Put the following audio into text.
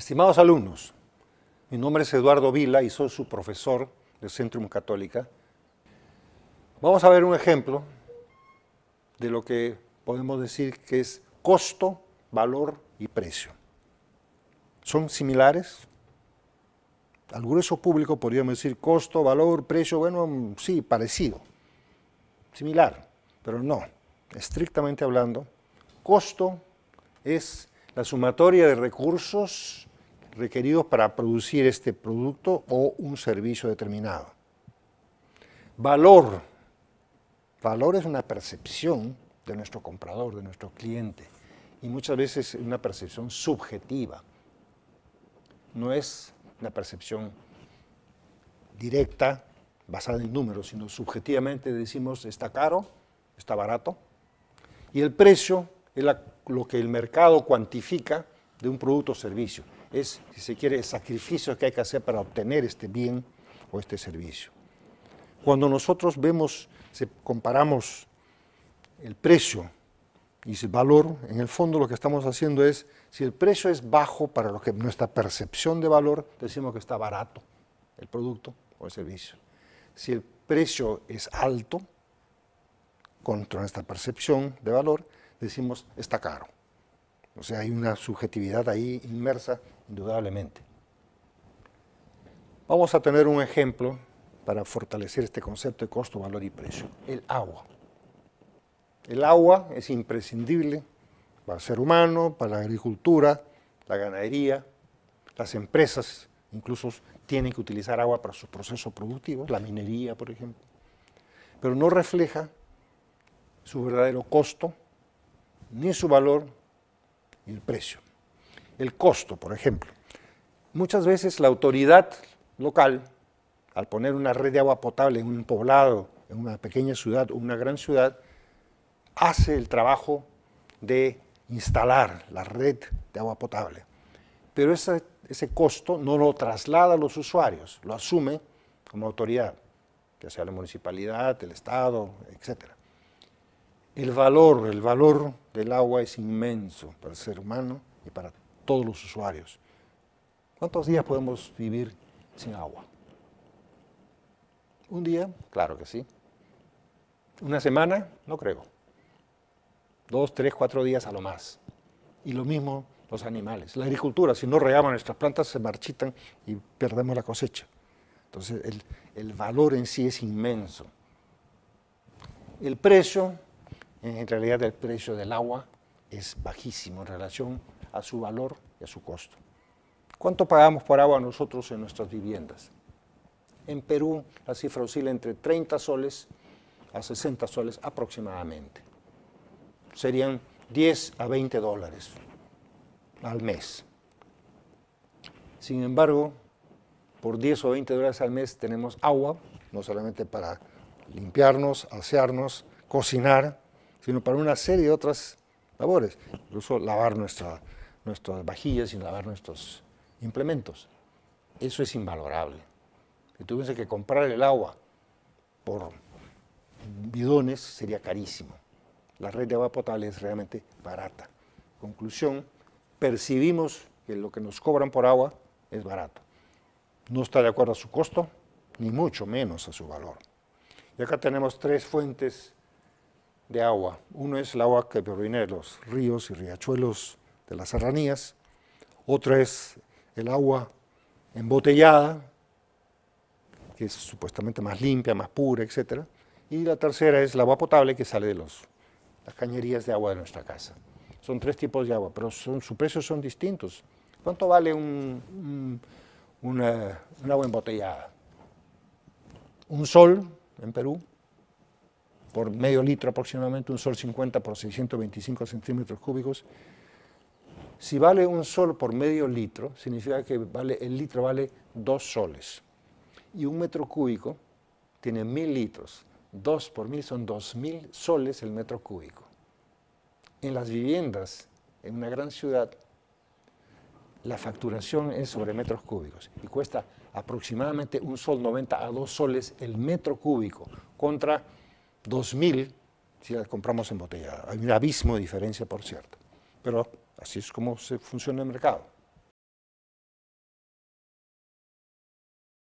Estimados alumnos, mi nombre es Eduardo Vila y soy su profesor del Centrum Católica. Vamos a ver un ejemplo de lo que podemos decir que es costo, valor y precio. ¿Son similares? Al grueso público podríamos decir costo, valor, precio, bueno, sí, parecido, similar, pero no. Estrictamente hablando, costo es la sumatoria de recursos requeridos para producir este producto o un servicio determinado. Valor. Valor es una percepción de nuestro comprador, de nuestro cliente, y muchas veces una percepción subjetiva. No es una percepción directa, basada en números, sino subjetivamente decimos está caro, está barato, y el precio es lo que el mercado cuantifica de un producto o servicio es, si se quiere, el sacrificio que hay que hacer para obtener este bien o este servicio. Cuando nosotros vemos, si comparamos el precio y el valor, en el fondo lo que estamos haciendo es, si el precio es bajo para lo que nuestra percepción de valor, decimos que está barato el producto o el servicio. Si el precio es alto, contra nuestra percepción de valor, decimos está caro. O sea, hay una subjetividad ahí inmersa, indudablemente. Vamos a tener un ejemplo para fortalecer este concepto de costo, valor y precio. El agua. El agua es imprescindible para el ser humano, para la agricultura, la ganadería, las empresas incluso tienen que utilizar agua para sus procesos productivos, la minería, por ejemplo. Pero no refleja su verdadero costo, ni su valor, el precio. El costo, por ejemplo. Muchas veces la autoridad local, al poner una red de agua potable en un poblado, en una pequeña ciudad o una gran ciudad, hace el trabajo de instalar la red de agua potable. Pero ese, ese costo no lo traslada a los usuarios, lo asume como autoridad, ya sea la municipalidad, el Estado, etcétera. El valor, el valor del agua es inmenso para el ser humano y para todos los usuarios. ¿Cuántos días podemos vivir sin agua? ¿Un día? Claro que sí. ¿Una semana? No creo. Dos, tres, cuatro días a lo más. Y lo mismo los animales. La agricultura, si no regamos nuestras plantas, se marchitan y perdemos la cosecha. Entonces, el, el valor en sí es inmenso. El precio en realidad el precio del agua es bajísimo en relación a su valor y a su costo. ¿Cuánto pagamos por agua nosotros en nuestras viviendas? En Perú la cifra oscila entre 30 soles a 60 soles aproximadamente. Serían 10 a 20 dólares al mes. Sin embargo, por 10 o 20 dólares al mes tenemos agua, no solamente para limpiarnos, asearnos, cocinar, sino para una serie de otras labores, incluso lavar nuestras vajillas y lavar nuestros implementos. Eso es invalorable. Si tuviese que comprar el agua por bidones sería carísimo. La red de agua potable es realmente barata. Conclusión, percibimos que lo que nos cobran por agua es barato. No está de acuerdo a su costo, ni mucho menos a su valor. Y acá tenemos tres fuentes de agua. Uno es el agua que proviene de los ríos y riachuelos de las serranías. Otro es el agua embotellada, que es supuestamente más limpia, más pura, etc. Y la tercera es el agua potable que sale de las cañerías de agua de nuestra casa. Son tres tipos de agua, pero sus precios son distintos. ¿Cuánto vale un agua embotellada? Un sol en Perú por medio litro aproximadamente, un sol 50 por 625 centímetros cúbicos. Si vale un sol por medio litro, significa que vale, el litro vale dos soles. Y un metro cúbico tiene mil litros. Dos por mil son dos mil soles el metro cúbico. En las viviendas, en una gran ciudad, la facturación es sobre metros cúbicos y cuesta aproximadamente un sol 90 a dos soles el metro cúbico contra 2.000 si las compramos en botella. Hay un abismo de diferencia, por cierto. Pero así es como se funciona el mercado.